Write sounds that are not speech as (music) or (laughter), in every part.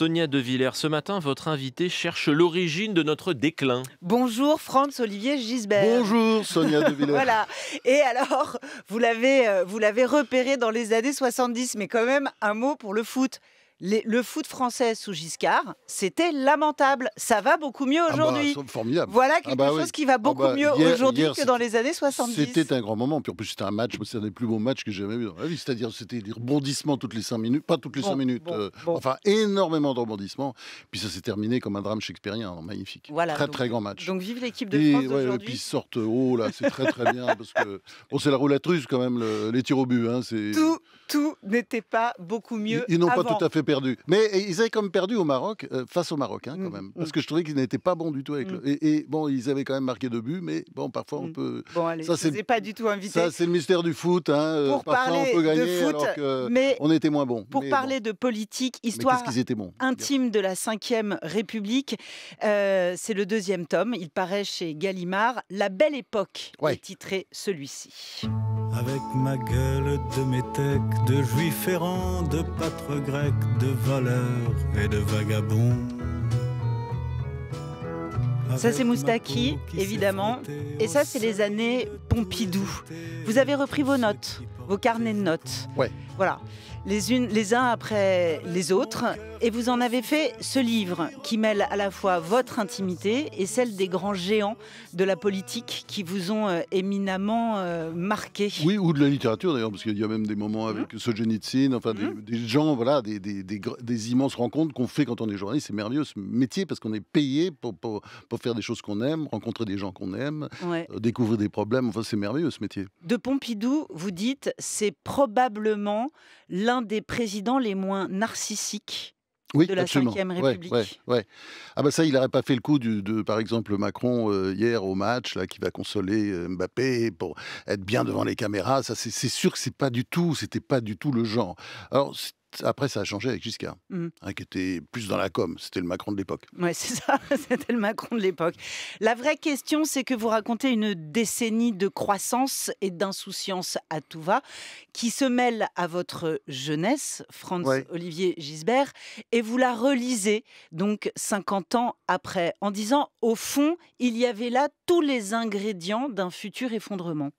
Sonia De Villers, ce matin, votre invité cherche l'origine de notre déclin. Bonjour Franz Olivier Gisbert. Bonjour (laughs) Sonia De Villers. voilà. Et alors, vous l'avez, euh, vous l'avez repéré dans les années 70, mais quand même un mot pour le foot le foot français sous Giscard, c'était lamentable. Ça va beaucoup mieux ah bah, aujourd'hui. voilà ah quelque bah chose qui va ah beaucoup bah, mieux aujourd'hui que dans les années 70. C'était un grand moment. Puis en plus, c'était un match, c'est un des plus beaux matchs que j'ai jamais vu dans ma vie. C'est-à-dire, c'était des rebondissements toutes les 5 minutes, pas toutes les 5 minutes, euh, enfin énormément de rebondissements. Puis ça s'est terminé comme un drame shakespearien, hein, magnifique. très très grand match. Donc vive l'équipe de France. et puis ils sortent haut, euh, oh là, c'est très très bien. Parce que, bon, c'est la roulette russe quand même, les tirs au but. Hein, tout tout n'était pas beaucoup mieux. Ils, ils n'ont pas tout à fait mais ils avaient comme perdu au Maroc, euh, face au Maroc, hein, quand mm. même. Mm. Parce que je trouvais qu'ils n'étaient pas bons du tout avec eux, mm. et, bon, ils avaient quand même marqué deux buts, mais bon, parfois on peut. Bon, allez, ça, c'est pas du tout invité. Ça, c'est le mystère du foot. Hein. Euh, parfois, on peut gagner foot, alors que mais on était moins bons. Pour parler de politique, histoire bons, intime de la Ve République, euh, c'est le deuxième tome. Il paraît chez Gallimard. La belle époque est titré celui-ci. Avec ma gueule de métèque, de juif errant, de pâtre grec, de valeur et de vagabond. Ça, c'est Moustaki, évidemment. Et ça, c'est les années Pompidou. Vous avez repris vos notes vos carnets de notes. Voilà. Les, les uns après les autres. Et vous en avez fait ce livre qui mêle à la fois votre intimité et celle des grands géants de la politique qui vous ont euh, éminemment euh, marqué. Oui, ou de la littérature d'ailleurs, parce qu'il y a même des moments mhm. avec mmh. enfin mhm. des, gens, voilà, des, immenses rencontres qu'on fait quand on est journaliste. C'est merveilleux ce métier parce qu'on est payé pour, faire des choses qu'on aime, rencontrer des gens qu'on aime, euh, découvrir des problèmes. Enfin, c'est merveilleux ce métier. De Pompidou, vous dites, c'est probablement l'un des présidents les moins narcissiques de la Ve République. Ah bah ça, il n'aurait pas fait le coup de, par exemple, Macron euh, hier au match, là, qui va consoler euh, Mbappé pour être bien devant les caméras. Ça, c'est sûr que c'est pas du tout, c'était pas du tout le genre. Alors, après, ça a changé avec Giscard, mmh. hein, qui était plus dans la com. C'était le Macron de l'époque. Oui, (laughs) c'est ça, c'était le Macron de l'époque. La vraie question, c'est que vous racontez une décennie de croissance et d'insouciance à tout va, qui se mêle à votre jeunesse, Franz-Olivier Gisbert, et vous la relisez, donc 50 ans après, en disant, au fond, il y avait là tous les ingrédients d'un futur effondrement.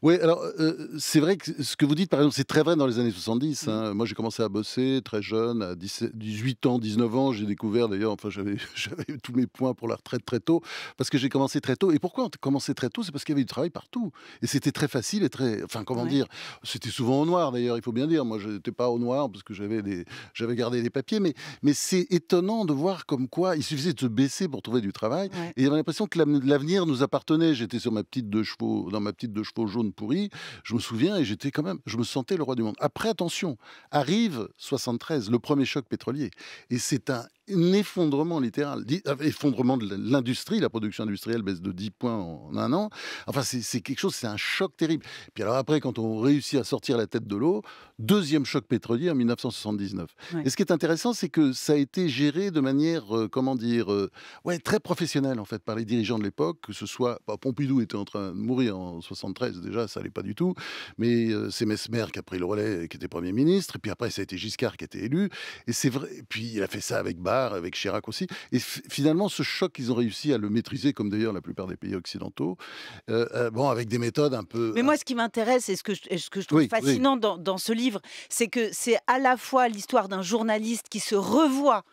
Oui, alors euh, euh, c'est vrai que ce que vous dites, par exemple, c'est très vrai dans les années 70. Hein. Mm. Moi, j'ai commencé à bosser très jeune, à 18 ans, 19 ans. J'ai découvert d'ailleurs, enfin, j'avais (laughs) tous mes points pour la retraite très tôt, parce que j'ai commencé très tôt. Et pourquoi on commençait très tôt C'est parce qu'il y avait du travail partout. Et c'était très facile et très. Enfin, comment dire C'était souvent au noir d'ailleurs, il faut bien dire. Moi, je n'étais pas au noir parce que j'avais gardé des papiers. Mais, mais c'est étonnant de voir comme quoi il suffisait de se baisser pour trouver du travail. Et j'avais l'impression que l'avenir nous appartenait. J'étais sur ma petite deux chevaux, dans ma petite chevaux jaunes pourris. Je me souviens et j'étais quand même, je me sentais le roi du monde. Après, attention, arrive 73, le premier choc pétrolier. Et c'est un un effondrement littéral, euh, effondrement de l'industrie, la production industrielle baisse de 10 points en un an. Enfin, c'est quelque chose, c'est un choc terrible. puis alors après, quand on réussit à sortir la tête de l'eau, deuxième choc pétrolier en 1979. Et ce qui est intéressant, c'est que ça a été géré de manière, euh, comment dire, euh, ouais, très professionnelle en fait par les dirigeants de l'époque, que ce soit, bah, Pompidou était en train de mourir en 73 déjà, ça allait pas du tout, mais c'est Mesmer qui a pris le relais, qui était Premier ministre, et puis après ça a été Giscard qui a été élu, et c'est vrai, et puis il a fait ça avec Bach, avec Chirac aussi. Et finalement, ce choc, ils ont réussi à le maîtriser, comme d'ailleurs la plupart des pays occidentaux. Euh, euh, bon, avec des méthodes un peu. Mais moi, ce qui m'intéresse et ce que je, trouve fascinant Dans, ce livre, c'est que c'est à la fois l'histoire d'un journaliste qui se revoit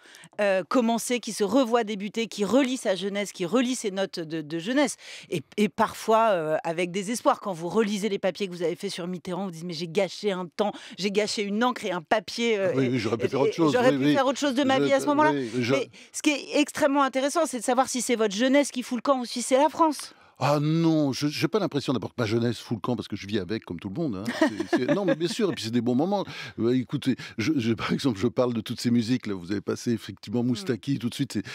euh, commencer, qui se revoit débuter, qui relit sa jeunesse, qui relit ses notes de, jeunesse, et, parfois avec des espoirs. Quand vous relisez les papiers que vous avez fait sur Mitterrand, vous dites mais j'ai gâché un temps, j'ai gâché une encre et un papier. Ah oui, j'aurais pu faire autre chose. J'aurais pu faire autre chose de ma vie à ce moment-là. Mais ce qui est extrêmement intéressant, c'est de savoir si c'est votre jeunesse qui fout le camp ou si c'est la France. Ah non, je n'ai pas l'impression d'abord pas ma jeunesse fout le camp parce que je vis avec comme tout le monde. Hein. Non, mais bien sûr, et puis c'est des bons moments. Bah, écoutez, par exemple, je parle de toutes ces musiques. Là, vous avez passé effectivement mmh. Moustaki, tout de suite, c'est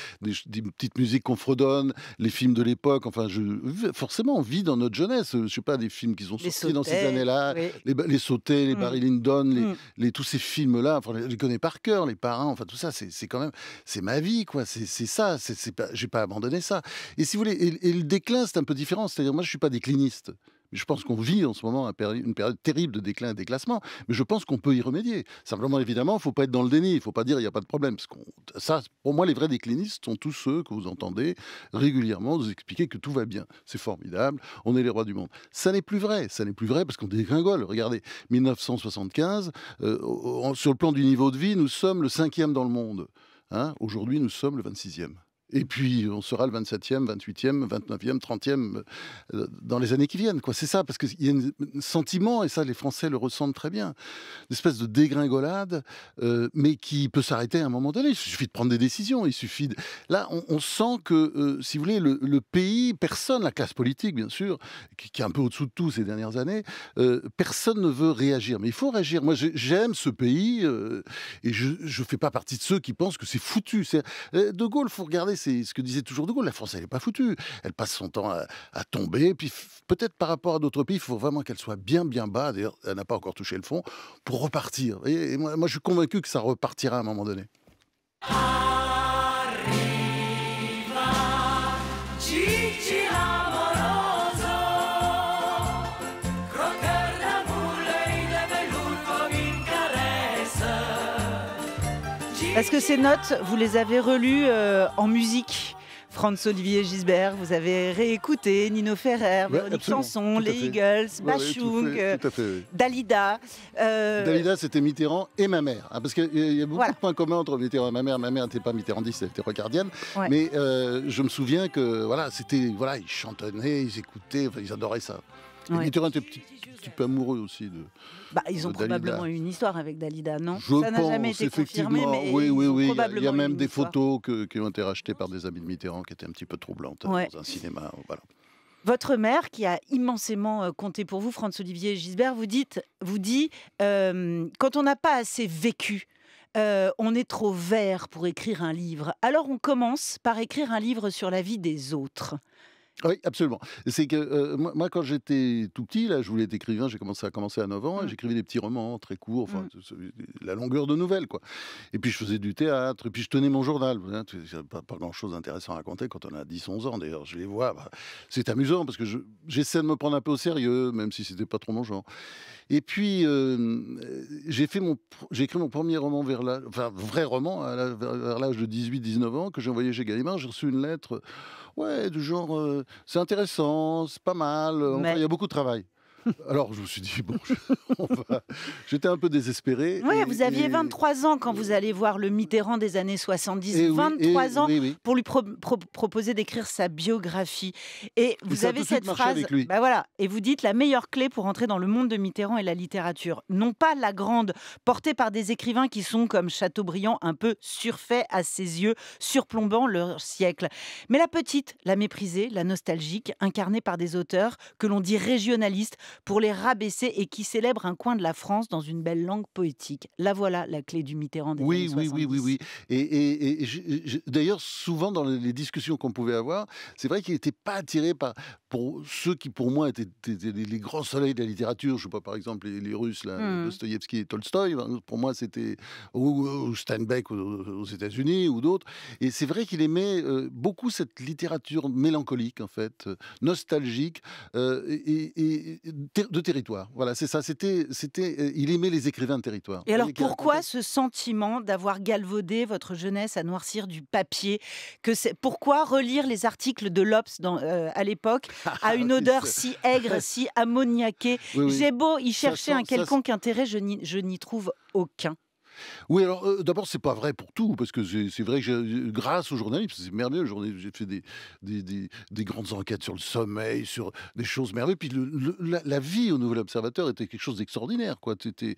des, petites musiques qu'on fredonne, les films de l'époque. Enfin, je, forcément, on vit dans notre jeunesse. Je sais pas, des films qui sont sortis dans ces années-là, les, les Sautés, les mmh. Barry Lyndon, mmh. les, tous ces films-là. Enfin, je les connais par cœur, les parents, Enfin, tout ça, c'est quand même, c'est ma vie, quoi. C'est ça. C'est n'ai j'ai pas abandonné ça. Et si vous voulez, et, et le déclin, c'est un peu peu C'est-à-dire, moi, je ne suis pas décliniste. Je pense mmh. qu'on vit en ce moment une période terrible de déclin et déclassement, mais je pense qu'on peut y remédier. Simplement, évidemment, il ne faut pas être dans le déni, il ne faut pas dire il n'y a pas de problème. Parce ça, pour moi, les vrais déclinistes sont tous ceux que vous entendez régulièrement vous expliquer que tout va bien. C'est formidable, on est les rois du monde. Ça n'est plus vrai, ça n'est plus vrai parce qu'on dégringole. Regardez, 1975, euh, sur le plan du niveau de vie, nous sommes le cinquième dans le monde. Hein. Aujourd'hui, nous sommes le 26e. Et puis, on sera le 27e, 28e, 29e, 30e dans les années qui viennent. C'est ça, parce qu'il y a un sentiment, et ça, les Français le ressentent très bien, une espèce de dégringolade, euh, mais qui peut s'arrêter à un moment donné. Il suffit de prendre des décisions. Il suffit de... Là, on, sent que, euh, si vous voulez, le, pays, personne, la classe politique, bien sûr, qui, est un peu au-dessous de tout ces dernières années, euh, personne ne veut réagir. Mais il faut réagir. Moi, j'aime ce pays, et je ne fais pas partie de ceux qui pensent que c'est foutu. De Gaulle, il faut regarder c'est ce que disait toujours De Gaulle, la France, elle n'est pas foutue. Elle passe son temps à, tomber. Puis peut-être par rapport à d'autres pays, il faut vraiment qu'elle soit bien, bien bas. D'ailleurs, elle n'a pas encore touché le fond pour repartir. Et, moi, je suis convaincu que ça repartira à un moment donné. Parce que ces notes, vous les avez relues euh, en musique Franz-Olivier Gisbert, vous avez réécouté Nino Ferrer, Véronique les Eagles, Bachung, euh, Dalida. Euh, Dalida, c'était Mitterrand et ma mère. Ah, parce qu'il y, a beaucoup de points communs entre Mitterrand et ma mère. Ma mère n'était pas mitterrandiste, elle était recardienne. Mais je me souviens que voilà, c'était voilà, ils chantonnaient, ils écoutaient, ils adoraient ça. Mitterrand était un petit, peu amoureux aussi de. Bah, ils ont probablement eu une histoire avec Dalida, non Ça n'a jamais été confirmé, mais oui, oui, oui. Il y a, même des photos qui ont été rachetées par des amis de Mitterrand qui étaient un petit peu troublantes euh, dans un cinéma. Euh, voilà. Votre mère, qui a immensément euh, compté pour vous, Franz-Olivier Gisbert, vous, dites, vous dit quand on n'a pas assez vécu, on est trop vert pour écrire un livre. Alors on commence par écrire un livre sur la vie des autres. Oui, absolument. C'est que moi, quand j'étais tout petit, là, je voulais être écrivain, j'ai commencé à commencer à 9 ans, mmh. j'écrivais des petits romans très courts, enfin, mmh. la longueur de nouvelles, quoi. Et puis, je faisais du théâtre, et puis je tenais mon journal. pas, pas grand-chose d'intéressant à raconter quand on a 10-11 ans, d'ailleurs. Je les vois, bah, c'est amusant, parce que j'essaie de me prendre un peu au sérieux, même si c'était pas trop mon genre. Et puis, j'ai écrit mon premier roman vers enfin, vrai roman, vers, l'âge de 18-19 ans, que j'ai envoyé chez Gallimard. J'ai reçu une lettre, ouais, du genre c'est intéressant, c'est pas mal. il y a beaucoup de travail. Alors, je me suis dit, bon, (laughs) j'étais un peu désespéré. Oui, vous aviez 23 ans quand vous allez voir le Mitterrand des années 70. 23 eh eh ans pour lui proposer d'écrire sa biographie. Et vous avez cette phrase. Bah voilà, et vous dites la meilleure clé pour entrer dans le monde de Mitterrand est la littérature. Non pas la grande, portée par des écrivains qui sont, comme Chateaubriand, un peu surfaits à ses yeux, surplombant leur siècle. Mais la petite, la méprisée, la nostalgique, incarnée par des auteurs que l'on dit régionalistes pour les rabaisser et qui célèbre un coin de la France dans une belle langue poétique. La voilà la clé du Mitterrand des oui, oui, Oui, oui, oui, Et, d'ailleurs, souvent dans les discussions qu'on pouvait avoir, c'est vrai qu'il n'était pas attiré par pour ceux qui, pour moi, étaient, les, grands soleils de la littérature. Je ne sais pas, par exemple, les, Russes, là, hmm. et Tolstoï. Pour moi, c'était ou, Steinbeck aux, États-Unis ou d'autres. Et c'est vrai qu'il aimait euh, beaucoup cette littérature mélancolique, en fait, nostalgique. Euh, et, et de territoire. Voilà, c'est ça. C'était, c'était, euh, il aimait les écrivains de territoire. Et alors pourquoi ce sentiment d'avoir galvaudé votre jeunesse à noircir du papier que c'est, Pourquoi relire les articles de l'Obs euh, à l'époque (laughs) ah, à une odeur si aigre, (laughs) si ammoniaquée J'ai beau y chercher un quelconque intérêt, je n'y trouve aucun. Oui, alors euh, d'abord, c'est pas vrai pour tout, parce que c'est vrai que euh, grâce au journalisme, c'est merveilleux, j'ai fait des des, grandes enquêtes sur le sommeil, sur des choses merveilleuses. Puis la, vie au Nouvel Observateur était quelque chose d'extraordinaire. Euh,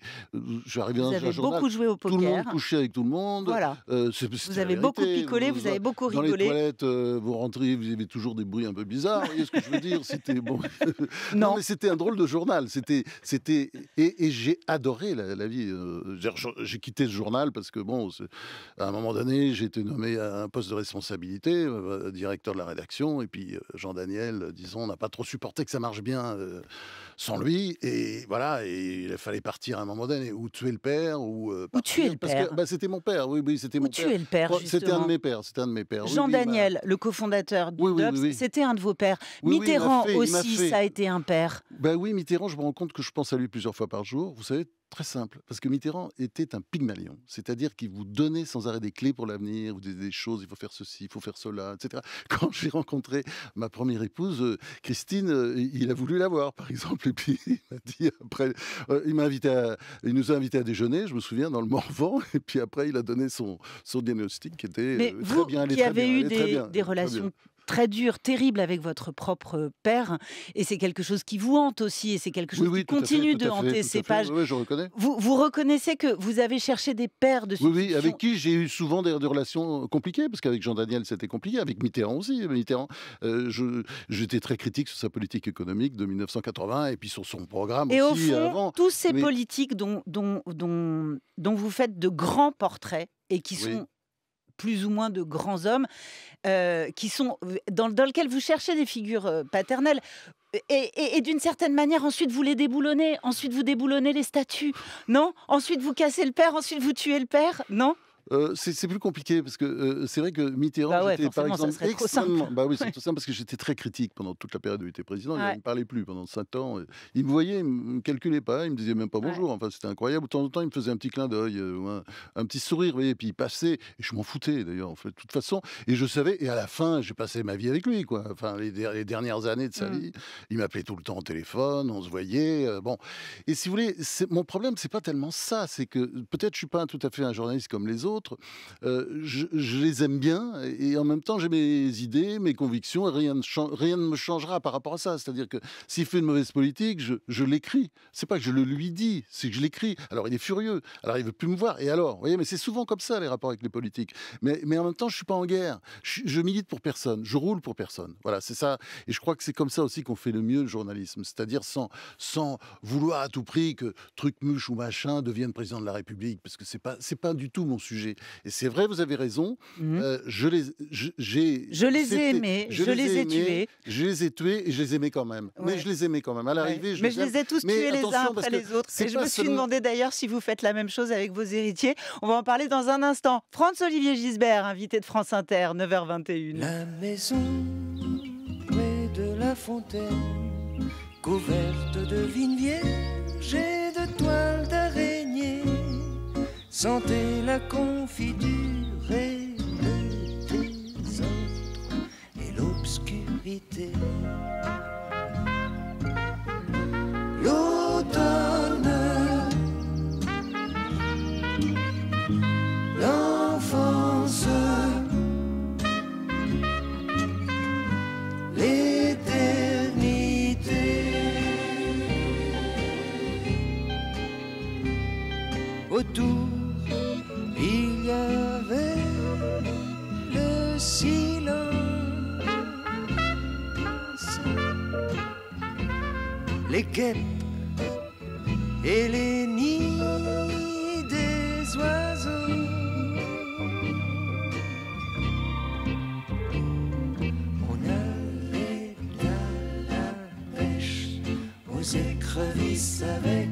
J'arrivais dans un journal. beaucoup joué au poker. Tout le monde couchait avec tout le monde. Voilà. vous avez beaucoup picolé, vous, avez beaucoup rigolé. Dans les toilettes, vous rentrez, vous avez toujours des bruits un peu bizarres. vous voyez ce que je veux dire C'était bon. (laughs) non. mais c'était un drôle de journal. C'était, c'était, et, j'ai adoré la, la vie. j'ai quitté de ce journal parce que, bon, à un moment donné, j'ai été nommé à un poste de responsabilité, euh, directeur de la rédaction, et puis euh, Jean-Daniel, disons, n'a pas trop supporté que ça marche bien euh, sans lui, et voilà, et il fallait partir à un moment donné, ou tuer le père, ou... ou tuer le parce père. Bah, c'était mon père, oui, oui, c'était mon père. tuer le père, C'était un de mes pères, c'était un de mes pères. Jean-Daniel, le cofondateur de c'était un de vos pères. Mitterrand aussi, ça a été un père. Ben oui, Mitterrand, je me rends compte que je pense à lui plusieurs fois par jour. Vous savez, très simple, parce que Mitterrand était un pygmalion, c'est-à-dire qu'il vous donnait sans arrêt des clés pour l'avenir, vous des, choses, il faut faire ceci, il faut faire cela, etc. (laughs) Quand j'ai rencontré ma première épouse, euh, Christine, euh, il a voulu l'avoir par exemple, (laughs) et puis il m'a dit après, euh, il il nous a invités à déjeuner, je me souviens, dans le Morvan, (laughs) et puis après il a donné son, son diagnostic qui était Mais très vous, bien, qui avez eu des relations très dur, terrible avec votre propre père. Et c'est quelque chose qui vous hante aussi. Et c'est quelque chose qui continue de hanter ces pages. Vous, vous, reconnaissez que vous avez cherché des pères de substitution. Oui, avec qui j'ai eu souvent des, relations euh, compliquées. Parce qu'avec Jean-Daniel, c'était compliqué. Avec Mitterrand aussi. Euh, Mitterrand, euh, j'étais très critique sur sa politique économique de 1980 et puis sur son programme et au fond, Tous ces politiques dont, dont, dont, dont vous faites de grands portraits et qui sont plus ou moins de grands hommes euh, qui sont dans, lesquels lequel vous cherchez des figures euh, paternelles et d'une certaine manière, ensuite vous les déboulonnez, ensuite vous déboulonnez les statues, non Ensuite vous cassez le père, ensuite vous tuez le père, non euh, c'est plus compliqué parce que euh, c'est vrai que Mitterrand, bah par exemple extrêmement. Bah oui, c'est tout simple parce que j'étais très critique pendant toute la période où il était président. Il ne me parlait plus pendant 5 ans. Il me voyait, il me calculait pas, il me disait même pas bonjour. Enfin, c'était incroyable. De temps en temps, il me faisait un petit clin d'œil euh, un, petit sourire, voyez, puis il passait. Et je m'en foutais d'ailleurs, en fait, de toute façon. Et je savais, et à la fin, j'ai passé ma vie avec lui, quoi. Enfin, les, dernières années de sa mmh. vie, il m'appelait tout le temps au téléphone, on se voyait. bon. Et si vous voulez, mon problème, c'est pas tellement ça. C'est que peut-être je suis pas tout à fait un journaliste comme les autres autres, euh, je, les aime bien et en même temps j'ai mes idées, mes convictions et rien, ne, rien ne me changera par rapport à ça. C'est-à-dire que s'il fait une mauvaise politique, je, je l'écris. C'est pas que je le lui dis, c'est que je l'écris. Alors il est furieux, alors il veut plus me voir. Et alors, voyez, mais c'est souvent comme ça les rapports avec les politiques. Mais, mais en même temps, je suis pas en guerre. Je, milite pour personne, je roule pour personne. Voilà, c'est ça. Et je crois que c'est comme ça aussi qu'on fait le mieux le journalisme, c'est-à-dire sans, sans vouloir à tout prix que truc muche ou machin devienne président de la République, parce que c'est pas, c'est pas du tout mon sujet. Et c'est vrai, vous avez raison. Mhm. Euh, je les, j'ai, ai, je les aimés, je, les, ai tués. Je les ai tués et je les aimais quand même. Mais je les aimais quand même. À l'arrivée, je Mais je les ai tous tués les uns après les autres. Et je me suis demandé d'ailleurs si vous faites la même chose avec vos héritiers. On va en parler dans un instant. Franz-Olivier Gisbert, invité de France Inter, 9h21. La maison près de la fontaine, couverte de vignes vierges et de toiles Sentez la confiture et les nids des oiseaux. On allait à la pêche aux écrevisses avec.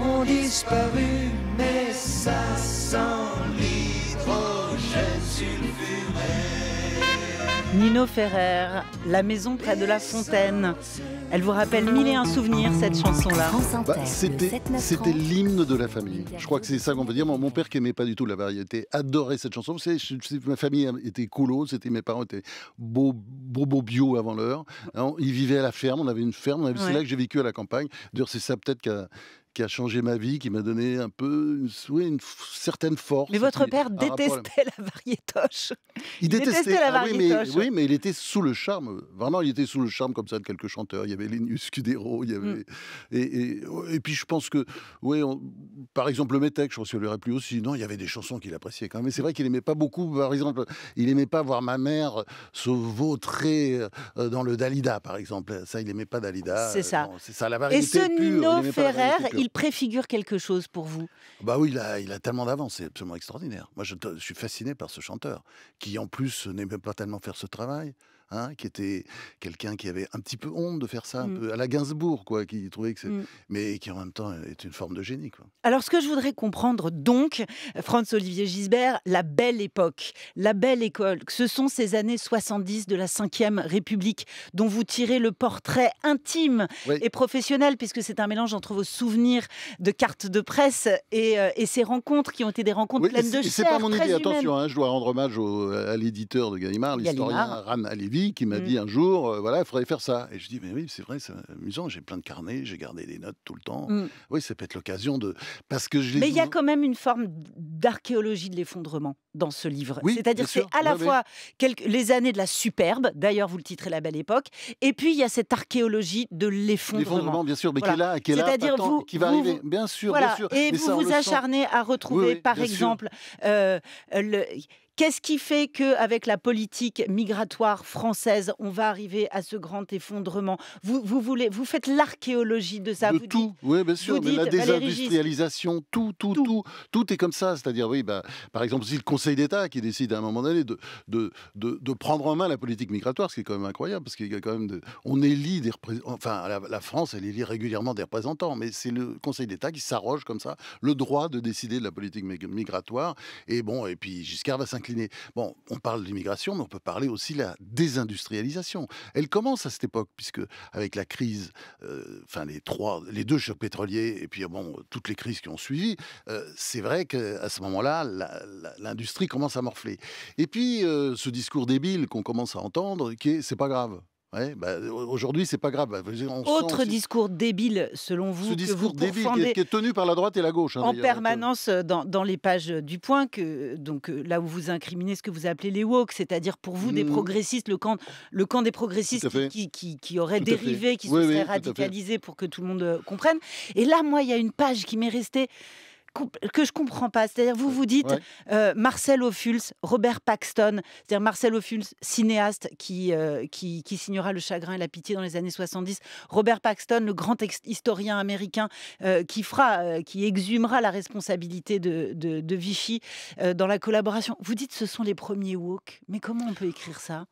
ont disparu, mais ça sent l'hydrogène sulfuré. Nino Ferrer, La maison près de la fontaine. Elle vous rappelle mille et un souvenirs, cette chanson-là. Bah, c'était l'hymne de la famille. Je crois que c'est ça qu'on veut dire. Mon, père qui aimait pas du tout la variété adorait cette chanson. Vous ma famille était coulo, c'était mes parents étaient beaux, bio avant l'heure. Hein, ils vivaient à la ferme, on avait une ferme. C'est là que j'ai vécu à la campagne. D'ailleurs, c'est ça peut-être qui qui a changé ma vie, qui m'a donné un peu une, une certaine force. Mais votre père détestait (laughs) la variétoche. Il, détestait, il détestait la ah variétoche. oui, mais, il était sous le charme. Vraiment, il était sous le charme comme ça de quelques chanteurs. Il y avait Linus Scudero, il y mmh. avait. Et, et, et, puis je pense que, oui, par exemple, le Métèque, je pense qu'il aurait plus aussi. Non, il y avait des chansons qu'il appréciait quand même. Mais c'est vrai qu'il aimait pas beaucoup, par exemple, il aimait pas voir ma mère se vautrer euh, dans le Dalida, par exemple. Ça, il aimait pas Dalida. C'est euh, ça. c'est ça, la variété. Et ce Nino Ferrer, il préfigure quelque chose pour vous Bah oui, il a, tellement d'avance, c'est absolument extraordinaire. Moi, je, suis fasciné par ce chanteur, qui en plus n'aimait pas tellement faire ce travail. Hein, qui était quelqu'un qui avait un petit peu honte de faire ça, un mmh. peu à la Gainsbourg, quoi, qui trouvait que c'est... Mmh. mais qui en même temps est une forme de génie. Quoi. Alors, ce que je voudrais comprendre donc, Franz Olivier Gisbert, la belle époque, la belle école, ce sont ces années 70 de la 5 République dont vous tirez le portrait intime et professionnel, puisque c'est un mélange entre vos souvenirs de cartes de presse et, euh, ces rencontres qui ont été des rencontres pleines de chair. C'est pas mon idée, attention, hein, je dois rendre hommage à l'éditeur de Gallimard, l'historien Ram Alibi qui m'a mmh. dit un jour, euh, voilà, il faudrait faire ça. Et je dis, mais oui, c'est vrai, c'est amusant, j'ai plein de carnets, j'ai gardé des notes tout le temps. Mmh. Oui, ça peut être l'occasion de... Parce que je Mais il y a quand même une forme d'archéologie de l'effondrement dans ce livre. C'est-à-dire c'est à la fois quelques... les années de la superbe, d'ailleurs vous le titrez La Belle Époque, et puis il y a cette archéologie de l'effondrement. L'effondrement, bien sûr, mais qui est là, qui est là, qui va arriver, bien sûr, bien sûr. Et vous vous acharnez à retrouver, par exemple, euh, le... Qu'est-ce qui fait qu'avec la politique migratoire française, on va arriver à ce grand effondrement vous, voulez, vous faites l'archéologie de ça. vous tout, oui, bien sûr, la désindustrialisation, tout tout, tout, tout, est comme ça. C'est-à-dire, oui, bah, par exemple, si le Conseil d'État qui décide à un moment donné de, de, prendre en main la politique migratoire, ce qui est quand même incroyable, parce qu'il y a quand même, on élit des représentants, enfin, la, France, elle élit régulièrement des représentants, mais c'est le Conseil d'État qui s'arroge comme ça le droit de décider de la politique migratoire. Et bon, et puis Giscard va s'incliner Bon, on parle d'immigration, mais on peut parler aussi de la désindustrialisation. Elle commence à cette époque, puisque avec la crise, euh, enfin les trois, les deux chocs pétroliers, et puis bon, toutes les crises qui ont suivi, euh, c'est vrai qu'à ce moment-là, l'industrie commence à morfler. Et puis, euh, ce discours débile qu'on commence à entendre, qui est, c'est pas grave, Ouais, bah, aujourd'hui, c'est pas grave. Bah, Autre discours débile, selon vous. Ce vous débile qui est, tenu par la droite et la gauche. Hein, en permanence, euh, dans, les pages du Point, que, donc, euh, là où vous incriminez ce que vous appelez les woke, c'est-à-dire pour vous, des mmh. progressistes, le camp, le camp des progressistes qui, qui, aurait dérivé, qui se serait radicalisé pour que tout le monde euh, comprenne. Et là, moi, il y a une page qui m'est restée que je comprends pas. C'est-à-dire, vous vous dites euh, Marcel Ophuls, Robert Paxton, c'est-à-dire Marcel Ophuls, cinéaste euh, qui, qui, signera le chagrin et la pitié dans les années 70, Robert Paxton, le grand historien américain euh, qui fera, qui exhumera la responsabilité de, Vichy dans la collaboration. Vous dites ce sont les premiers woke, mais comment on peut écrire ça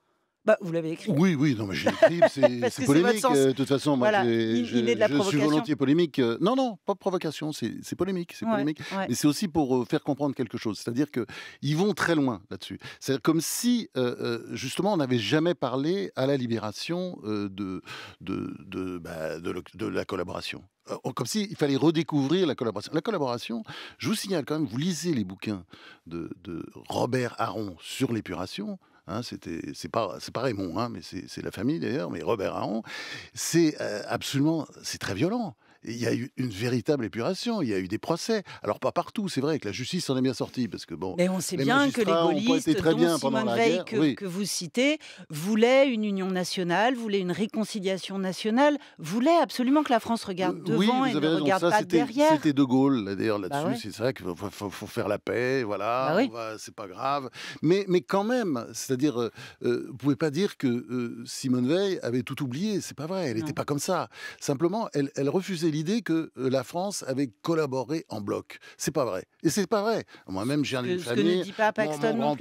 bah, vous l'avez écrit. Oui, oui, non, mais j'ai écrit, c'est (laughs) polémique. Euh, de toute façon, je, suis volontiers polémique. Euh, non, non, pas de provocation, c'est polémique. C'est polémique. Mais c'est aussi pour euh, faire comprendre quelque chose. C'est-à-dire qu'ils vont très loin là-dessus. C'est comme si, justement, on n'avait jamais parlé à la libération de, bah, de, la collaboration comme s'il fallait redécouvrir la collaboration. La collaboration, je vous signale quand même, vous lisez les bouquins de, de Robert Aron sur l'épuration, Hein, c'était, c'est pas, c'est Raymond, hein, mais c'est, la famille d'ailleurs, mais Robert Aron. C'est euh, absolument, c'est très violent il y a eu une véritable épuration. Il y a eu des procès. Alors pas partout, c'est vrai que la justice en est bien sortie parce que bon. Mais on sait bien que les gaullistes, très bien Simone Veil que, vous citez, voulaient une union nationale, voulaient une réconciliation nationale, voulaient absolument que la France regarde euh, devant et ne regarde pas derrière. C'était De Gaulle d'ailleurs là-dessus. Bah c'est vrai qu'il faut, faire la paix. Voilà, bah c'est pas grave. Mais mais quand même, c'est-à-dire, euh, euh, vous pouvez pas dire que Simone Veil avait tout oublié. C'est pas vrai. Elle n'était pas comme ça. Simplement, elle refusait l'idée que euh, la France avait collaboré en bloc. C'est pas vrai. Et c'est pas vrai. Moi-même, j'ai un ami. Ce que dit pas Paxton non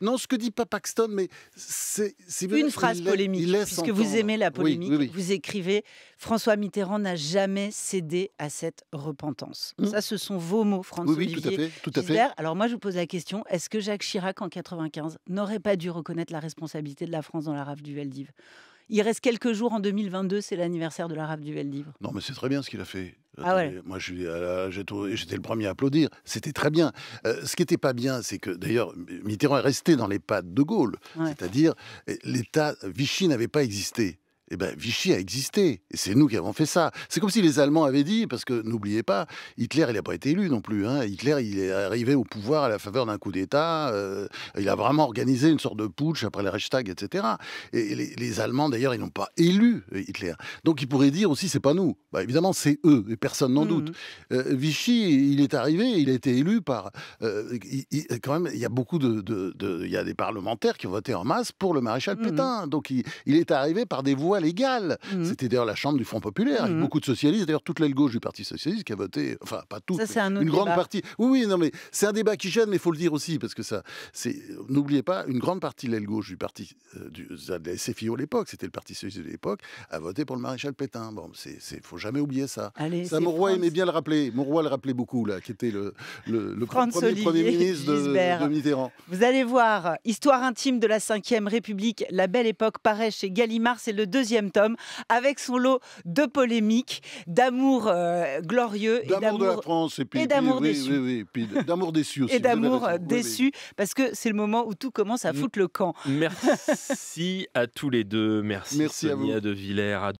Non, ce que dit pas Paxton, mais c'est une phrase polémique. Puisque vous aimez la polémique, vous écrivez François Mitterrand n'a jamais cédé à cette repentance. Mmh. Ça, ce sont vos mots, François oui, tout à fait, Alors moi, je vous pose la question est-ce que Jacques Chirac en 95 n'aurait pas dû reconnaître la responsabilité de la France dans la rave du Veldiv il reste quelques jours en 2022, c'est l'anniversaire de la rave du Veldivre. Non, mais c'est très bien ce qu'il a fait. Ah ouais. Moi, j'étais le premier à applaudir. C'était très bien. Euh, ce qui n'était pas bien, c'est que d'ailleurs, Mitterrand est resté dans les pattes de Gaulle. C'est-à-dire, eh, l'État, Vichy n'avait pas existé eh ben, Vichy a existé. Et c'est nous qui avons fait ça. C'est comme si les Allemands avaient dit, parce que n'oubliez pas, Hitler, il n'a pas été élu non plus. Hein. Hitler, il est arrivé au pouvoir à la faveur d'un coup d'État. Euh, il a vraiment organisé une sorte de putsch après le Reichstag, etc. Et les, Allemands, d'ailleurs, ils n'ont pas élu euh, Hitler. Donc ils pourraient dire aussi, c'est pas nous. Bah, évidemment, c'est eux, et personne n'en doute. Mmh. Euh, Vichy, il est arrivé, il a été élu par. il, quand même, il y a beaucoup de, Il y a des parlementaires qui ont voté en masse pour le maréchal mmh. Pétain. Donc il, il est arrivé par des voix légal. Mhm. C'était d'ailleurs la Chambre du Front Populaire, avec mhm. beaucoup de socialistes, d'ailleurs toute l'aile gauche du Parti Socialiste qui a voté, enfin pas tout. ça, un une grande partie. Oui, oui, non, mais c'est un débat qui gêne, mais il faut le dire aussi, parce que ça, c'est, n'oubliez pas, une grande partie de l'aile gauche du Parti, euh, du, à l'époque, c'était le Parti Socialiste de l'époque, a voté pour le maréchal Pétain. Bon, c'est, ne faut jamais oublier ça. Allez, ça, roi aimait bien le rappeler, roi le rappelait beaucoup, là, qui était le, le, premier, ministre de, Mitterrand. Vous allez voir, Histoire intime de la Ve République, la belle époque paraît chez Gallimard, c'est le deuxième deuxième tome avec son lot de polémiques, d'amour euh, glorieux et d'amour et d'amour déçu. d'amour déçu Et d'amour déçu parce que c'est le moment où tout commence à mm. foutre le camp. Merci à tous les deux. Merci, Merci Sonia à de Villers.